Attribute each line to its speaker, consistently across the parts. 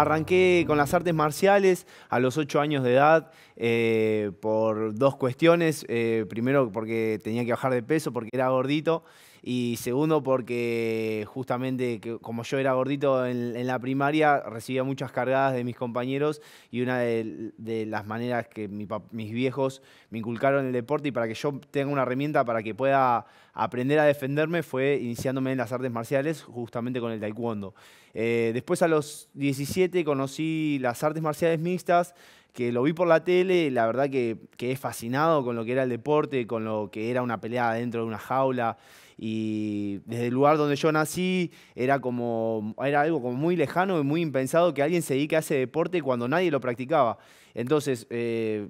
Speaker 1: arranqué con las artes marciales a los 8 años de edad eh, por dos cuestiones. Eh, primero porque tenía que bajar de peso porque era gordito y segundo, porque justamente como yo era gordito en, la primaria, recibía muchas cargadas de mis compañeros y una de, las maneras que mis viejos me inculcaron el deporte y para que yo tenga una herramienta para que pueda aprender a defenderme fue iniciándome en las artes marciales, justamente con el taekwondo. Eh, después a los 17 conocí las artes marciales mixtas que lo vi por la tele, la verdad que, que he fascinado con lo que era el deporte, con lo que era una pelea dentro de una jaula. Y desde el lugar donde yo nací era como era algo como muy lejano y muy impensado que alguien se dedique a ese deporte cuando nadie lo practicaba. Entonces eh,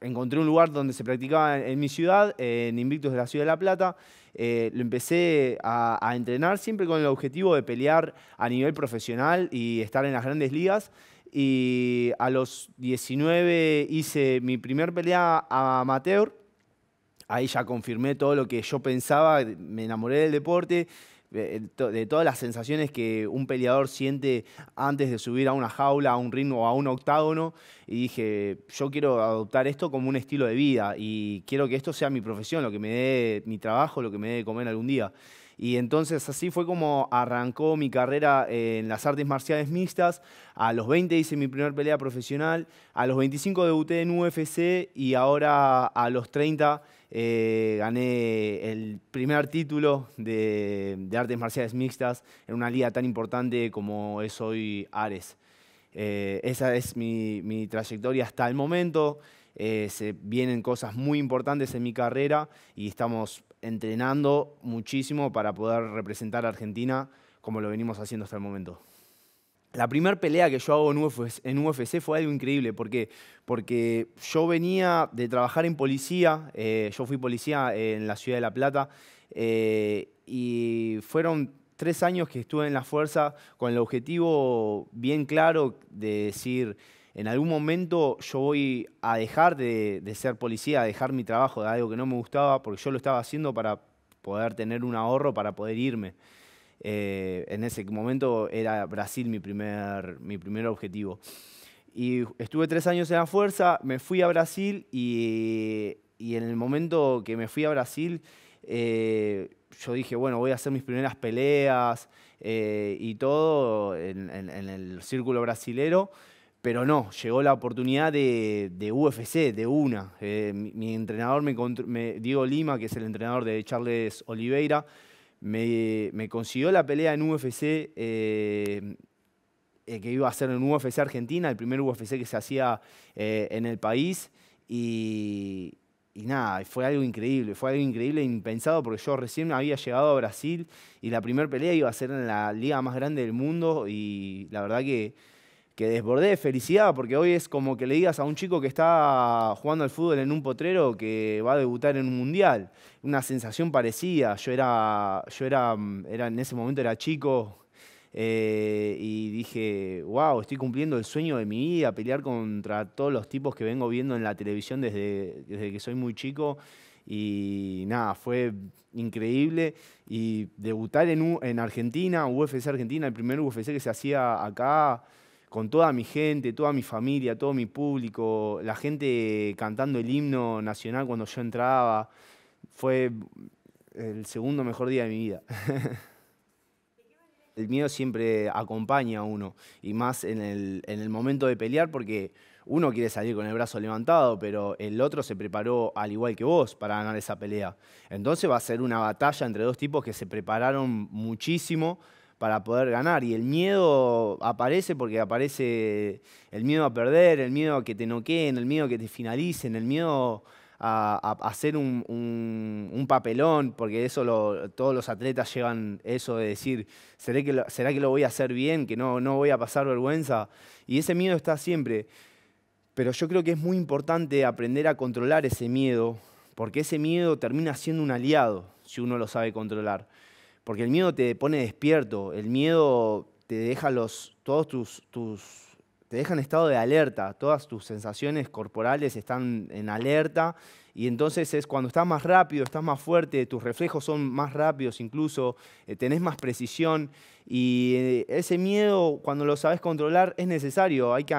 Speaker 1: encontré un lugar donde se practicaba en, mi ciudad, en Invictus de la Ciudad de La Plata. Eh, lo empecé a, a entrenar siempre con el objetivo de pelear a nivel profesional y estar en las grandes ligas y a los 19 hice mi primer pelea amateur ahí ya confirmé todo lo que yo pensaba, me enamoré del deporte, de todas las sensaciones que un peleador siente antes de subir a una jaula, a un ritmo o a un octágono, y dije, yo quiero adoptar esto como un estilo de vida y quiero que esto sea mi profesión, lo que me dé mi trabajo, lo que me dé de comer algún día. Y entonces así fue como arrancó mi carrera en las artes marciales mixtas. A los 20 hice mi primera pelea profesional, a los 25 debuté en UFC y ahora a los 30 eh, gané el primer título de, artes marciales mixtas en una liga tan importante como es hoy Ares. Eh, esa es mi, trayectoria hasta el momento. Eh, se vienen cosas muy importantes en mi carrera y estamos entrenando muchísimo para poder representar a Argentina como lo venimos haciendo hasta el momento. La primera pelea que yo hago en UFC, en UFC, fue algo increíble. ¿Por Porque yo venía de trabajar en policía, eh, yo fui policía en la ciudad de La Plata, eh, y fueron tres años que estuve en la fuerza con el objetivo bien claro de decir, en algún momento yo voy a dejar de ser policía, a dejar mi trabajo de algo que no me gustaba, porque yo lo estaba haciendo para poder tener un ahorro, para poder irme. Eh, en ese momento era Brasil mi primer, mi primer objetivo. Y estuve tres años en la fuerza, me fui a Brasil y, en el momento que me fui a Brasil, eh, yo dije, bueno, voy a hacer mis primeras peleas eh, y todo en, el círculo brasilero, pero no, llegó la oportunidad de, de UFC, de una. mi, entrenador, me, me, Diego Lima, que es el entrenador de Charles Oliveira, me, consiguió la pelea en UFC eh, eh, que iba a ser en UFC Argentina, el primer UFC que se hacía eh, en el país. Y, y nada, fue algo increíble, fue algo increíble, e impensado, porque yo recién había llegado a Brasil y la primera pelea iba a ser en la liga más grande del mundo y la verdad que que desbordé de felicidad, porque hoy es como que le digas a un chico que está jugando al fútbol en un potrero que va a debutar en un mundial. Una sensación parecida. Yo era, yo era, mm, era en ese momento era chico eh, y dije, wow, estoy cumpliendo el sueño de mi vida, pelear contra todos los tipos que vengo viendo en la televisión desde, desde que soy muy chico. Y nada, fue increíble. Y debutar en, en Argentina, UFC Argentina, el primer UFC que se hacía acá con toda mi gente, toda mi familia, todo mi público, la gente cantando el himno nacional cuando yo entraba. Fue el segundo mejor día de mi vida. el miedo siempre acompaña a uno, y más en el, en el momento de pelear, porque uno quiere salir con el brazo levantado, pero el otro se preparó al igual que vos para ganar esa pelea. Entonces va a ser una batalla entre dos tipos que se prepararon muchísimo para poder ganar. Y el miedo aparece porque aparece el miedo a perder, el miedo a que te noqueen, el miedo a que te finalicen, el miedo a, hacer un, papelón, porque eso todos los atletas llevan eso de decir, ¿será que, lo, ¿será que lo voy a hacer bien? ¿Que no, no voy a pasar vergüenza? Y ese miedo está siempre. Pero yo creo que es muy importante aprender a controlar ese miedo, porque ese miedo termina siendo un aliado si uno lo sabe controlar. Porque el miedo te pone despierto, el miedo te deja los, todos tus, tus te deja en estado de alerta, todas tus sensaciones corporales están en alerta y entonces es cuando estás más rápido, estás más fuerte, tus reflejos son más rápidos incluso, eh, tenés más precisión y eh, ese miedo cuando lo sabes controlar es necesario, hay que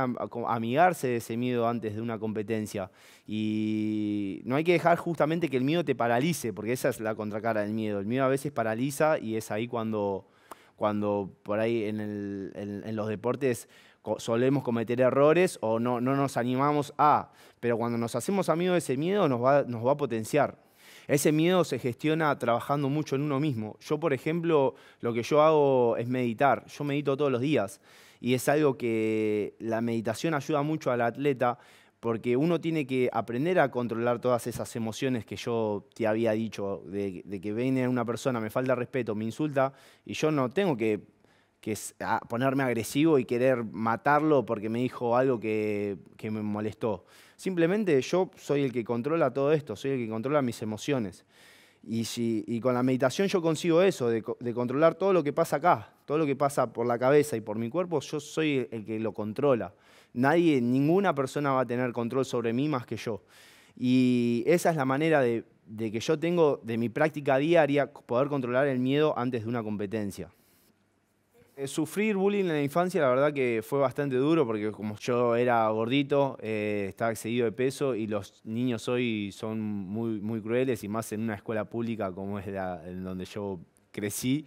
Speaker 1: amigarse de ese miedo antes de una competencia y no hay que dejar justamente que el miedo te paralice, porque esa es la contracara del miedo, el miedo a veces paraliza y es ahí cuando, cuando por ahí en los deportes solemos cometer errores o no, no nos animamos a, pero cuando nos hacemos amigos de ese miedo nos va, nos va a potenciar. Ese miedo se gestiona trabajando mucho en uno mismo. Yo, por ejemplo, lo que yo hago es meditar. Yo medito todos los días y es algo que la meditación ayuda mucho al atleta porque uno tiene que aprender a controlar todas esas emociones que yo te había dicho, de, que viene una persona, me falta respeto, me insulta, y yo no tengo que que es ah, ponerme agresivo y querer matarlo porque me dijo algo que, me molestó. Simplemente yo soy el que controla todo esto, soy el que controla mis emociones. Y, si, con la meditación yo consigo eso, de, controlar todo lo que pasa acá, todo lo que pasa por la cabeza y por mi cuerpo, yo soy el que lo controla. Nadie, ninguna persona va a tener control sobre mí más que yo. Y esa es la manera de que yo tengo de mi práctica diaria poder controlar el miedo antes de una competencia. Eh, sufrir bullying en la infancia, la verdad que fue bastante duro porque como yo era gordito, eh, estaba excedido de peso y los niños hoy son muy, muy crueles y más en una escuela pública como es la en donde yo crecí.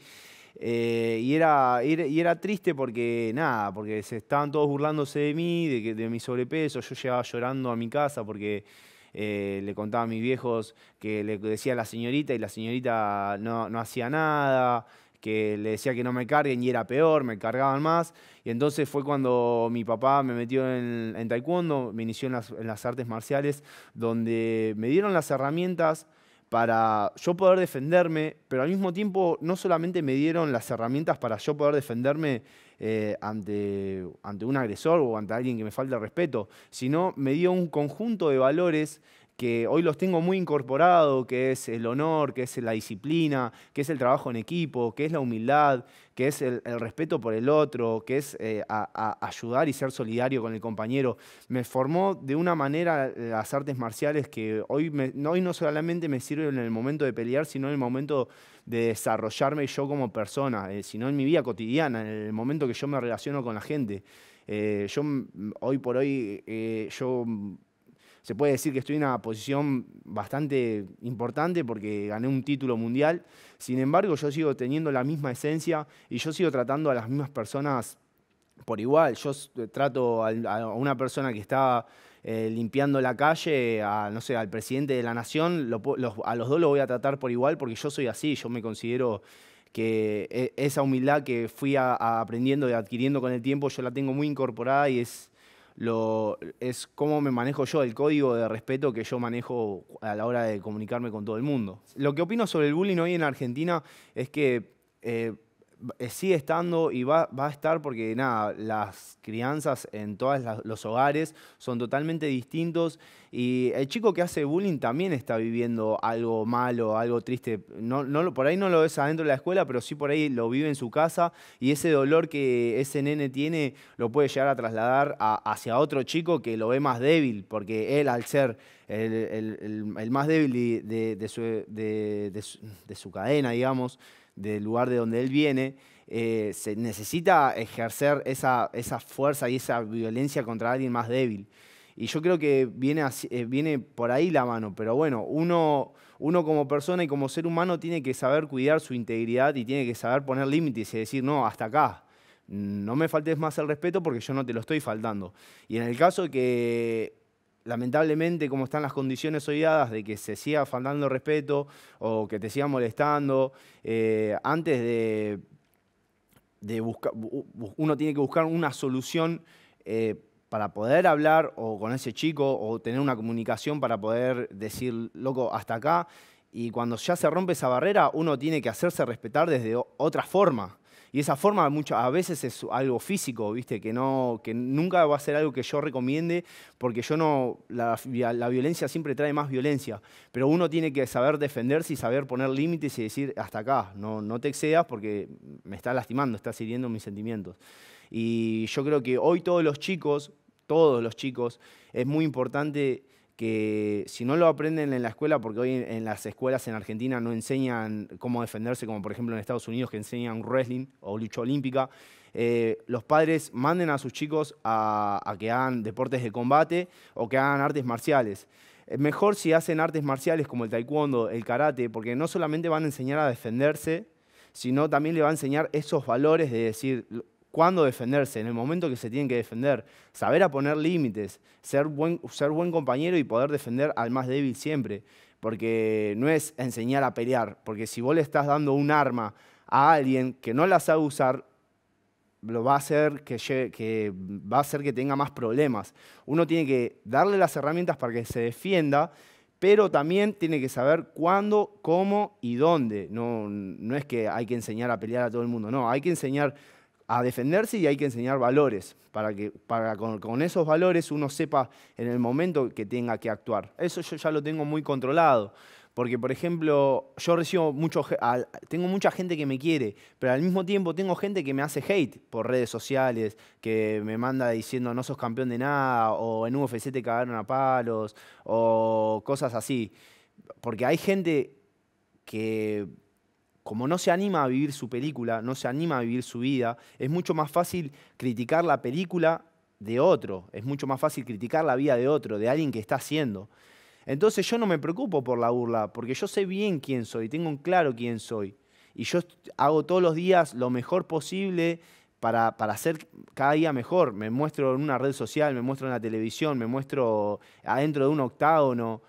Speaker 1: Eh, y, era, y era triste porque, nada, porque se estaban todos burlándose de mí, de, de mi sobrepeso. Yo llegaba llorando a mi casa porque le contaba a mis viejos que le decía la señorita y la señorita no, no hacía nada que le decía que no me carguen y era peor, me cargaban más. Y entonces fue cuando mi papá me metió en, taekwondo, me inició en las, artes marciales, donde me dieron las herramientas para yo poder defenderme, pero al mismo tiempo no solamente me dieron las herramientas para yo poder defenderme eh, ante, ante un agresor o ante alguien que me falte respeto, sino me dio un conjunto de valores que hoy los tengo muy incorporado, que es el honor, que es la disciplina, que es el trabajo en equipo, que es la humildad, que es el, respeto por el otro, que es eh, ayudar y ser solidario con el compañero. Me formó de una manera eh, las artes marciales que hoy, hoy no solamente me sirven en el momento de pelear, sino en el momento de desarrollarme yo como persona, eh, sino en mi vida cotidiana, en el momento que yo me relaciono con la gente. yo hoy por hoy, yo se puede decir que estoy en una posición bastante importante porque gané un título mundial. Sin embargo, yo sigo teniendo la misma esencia y yo sigo tratando a las mismas personas por igual. Yo eh, trato a una persona que está eh, limpiando la calle, no sé, al presidente de la nación, a los dos lo voy a tratar por igual porque yo soy así, yo me considero que eh, esa humildad que fui aprendiendo y adquiriendo con el tiempo, yo la tengo muy incorporada y es, es cómo me manejo yo, el código de respeto que yo manejo a la hora de comunicarme con todo el mundo. Lo que opino sobre el bullying hoy en Argentina es que eh, eh, sigue estando y va, a estar porque nada, las crianzas en todos los hogares son totalmente distintos y el chico que hace bullying también está viviendo algo malo, algo triste. No, no, por ahí no lo ves adentro de la escuela, pero sí por ahí lo vive en su casa y ese dolor que ese nene tiene lo puede llegar a trasladar hacia otro chico que lo ve más débil, porque él al ser el, más débil de, de, su, de, su cadena, digamos, del lugar de donde él viene, eh, se necesita ejercer esa, esa, fuerza y esa violencia contra alguien más débil. Y yo creo que viene, eh, viene por ahí la mano, pero bueno, uno, uno como persona y como ser humano tiene que saber cuidar su integridad y tiene que saber poner límites y decir, no, hasta acá, no me faltes más el respeto porque yo no te lo estoy faltando. Y en el caso que lamentablemente, como están las condiciones hoy de que se siga faltando respeto o que te siga molestando, eh, antes de, buscar, uno tiene que buscar una solución eh, para poder hablar o con ese chico o tener una comunicación para poder decir, loco, hasta acá. Y cuando ya se rompe esa barrera, uno tiene que hacerse respetar desde otra forma. Y esa forma a veces es algo físico, ¿viste? Que, no, que nunca va a ser algo que yo recomiende, porque yo no, la, violencia siempre trae más violencia. Pero uno tiene que saber defenderse y saber poner límites y decir, hasta acá, no, no te excedas porque me estás lastimando, estás hiriendo mis sentimientos. Y yo creo que hoy todos los chicos, todos los chicos, es muy importante que si no lo aprenden en la escuela, porque hoy en las escuelas en Argentina no enseñan cómo defenderse, como por ejemplo en Estados Unidos que enseñan wrestling o lucha olímpica, eh, los padres manden a sus chicos a, a, que hagan deportes de combate o que hagan artes marciales. Eh, mejor si hacen artes marciales como el taekwondo, el karate, porque no solamente van a enseñar a defenderse, sino también le va a enseñar esos valores de decir, cuándo defenderse, en el momento que se tienen que defender, saber a poner límites, ser buen, ser buen compañero y poder defender al más débil siempre. Porque no es enseñar a pelear, porque si vos le estás dando un arma a alguien que no la sabe usar, lo va a hacer que, va a que tenga más problemas. Uno tiene que darle las herramientas para que se defienda, pero también tiene que saber cuándo, cómo y dónde. No, no es que hay que enseñar a pelear a todo el mundo, no, hay que enseñar a defenderse y hay que enseñar valores, para que para con, con, esos valores uno sepa en el momento que tenga que actuar. Eso yo ya lo tengo muy controlado, porque por ejemplo, yo recibo mucho, tengo mucha gente que me quiere, pero al mismo tiempo tengo gente que me hace hate por redes sociales, que me manda diciendo no sos campeón de nada, o en UFC te cagaron a palos, o cosas así. Porque hay gente que como no se anima a vivir su película, no se anima a vivir su vida, es mucho más fácil criticar la película de otro, es mucho más fácil criticar la vida de otro, de alguien que está haciendo. Entonces yo no me preocupo por la burla, porque yo sé bien quién soy, tengo claro quién soy. Y yo hago todos los días lo mejor posible para, para ser cada día mejor. Me muestro en una red social, me muestro en la televisión, me muestro adentro de un octágono.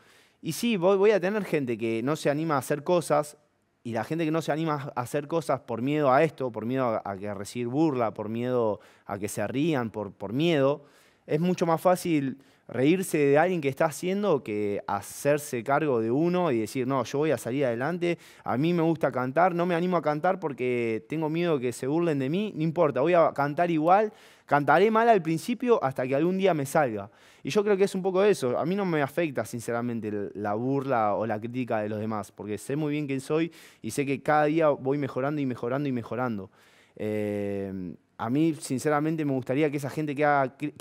Speaker 1: Y sí, voy a tener gente que no se anima a hacer cosas, y la gente que no se anima a hacer cosas por miedo a esto, por miedo a, que recibir burla, por miedo a que se rían, por, por miedo, es mucho más fácil reírse de alguien que está haciendo que hacerse cargo de uno y decir, no, yo voy a salir adelante, a mí me gusta cantar, no me animo a cantar porque tengo miedo que se burlen de mí, no importa, voy a cantar igual, cantaré mal al principio hasta que algún día me salga. Y yo creo que es un poco eso, a mí no me afecta sinceramente la burla o la crítica de los demás, porque sé muy bien quién soy y sé que cada día voy mejorando y mejorando y mejorando. Eh, a mí, sinceramente, me gustaría que esa gente que,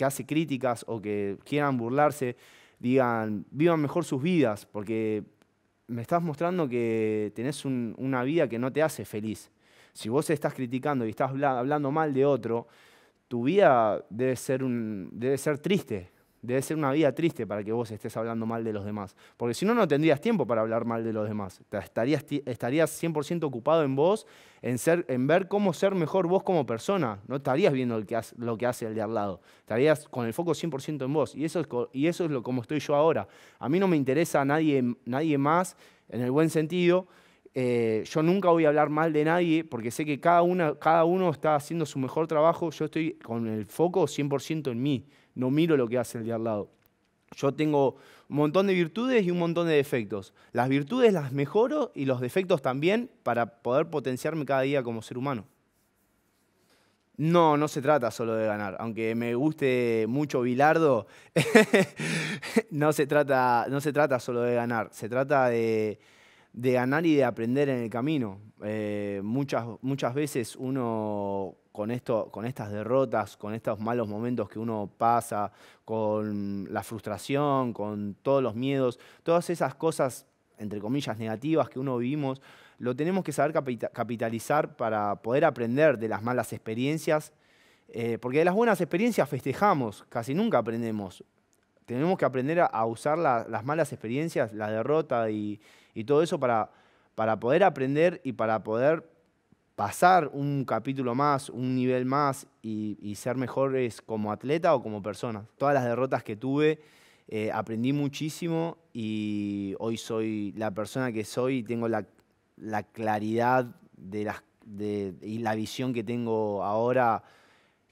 Speaker 1: hace críticas o que quieran burlarse, digan, vivan mejor sus vidas, porque me estás mostrando que tenés una vida que no te hace feliz. Si vos estás criticando y estás hablando mal de otro, tu vida debe ser, debe ser triste, Debe ser una vida triste para que vos estés hablando mal de los demás. Porque si no, no tendrías tiempo para hablar mal de los demás. Estarías, estarías 100% ocupado en vos, en, ser, en ver cómo ser mejor vos como persona. No estarías viendo lo que hace el de al lado. Estarías con el foco 100% en vos. Y eso es, y eso es lo, como estoy yo ahora. A mí no me interesa a nadie, nadie más, en el buen sentido. Eh, yo nunca voy a hablar mal de nadie porque sé que cada, una, cada uno está haciendo su mejor trabajo. Yo estoy con el foco 100% en mí no miro lo que hace el de al lado. Yo tengo un montón de virtudes y un montón de defectos. Las virtudes las mejoro y los defectos también para poder potenciarme cada día como ser humano. No, no se trata solo de ganar. Aunque me guste mucho Bilardo, no, se trata, no se trata solo de ganar. Se trata de, ganar y de aprender en el camino. Eh, muchas, muchas veces uno con, esto, con estas derrotas, con estos malos momentos que uno pasa, con la frustración, con todos los miedos, todas esas cosas, entre comillas, negativas que uno vivimos, lo tenemos que saber capitalizar para poder aprender de las malas experiencias, eh, porque de las buenas experiencias festejamos, casi nunca aprendemos. Tenemos que aprender a usar las malas experiencias, la derrota y, todo eso para poder aprender y para poder pasar un capítulo más, un nivel más y, ser mejores como atleta o como persona. Todas las derrotas que tuve, eh, aprendí muchísimo y hoy soy la persona que soy y tengo la, claridad de y la visión que tengo ahora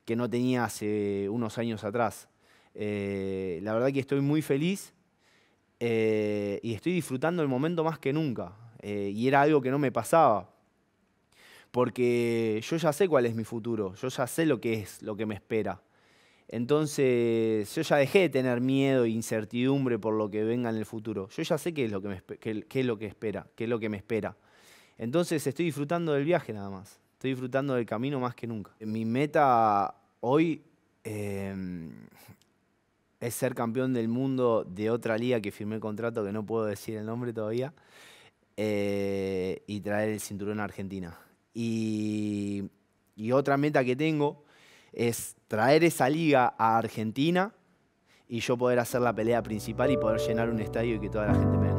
Speaker 1: que no tenía hace unos años atrás. Eh, la verdad que estoy muy feliz eh, y estoy disfrutando el momento más que nunca. y era algo que no me pasaba, porque yo ya sé cuál es mi futuro, yo ya sé lo que es, lo que me espera. Entonces, yo ya dejé de tener miedo e incertidumbre por lo que venga en el futuro. Yo ya sé qué es lo que, me, es lo que espera, qué es lo que me espera. Entonces, estoy disfrutando del viaje nada más. Estoy disfrutando del camino más que nunca. Mi meta hoy em, es ser campeón del mundo de otra liga que firmé contrato, que no puedo decir el nombre todavía, eh, y traer el cinturón a Argentina. Y, otra meta que tengo es traer esa liga a Argentina y yo poder hacer la pelea principal y poder llenar un estadio y que toda la gente me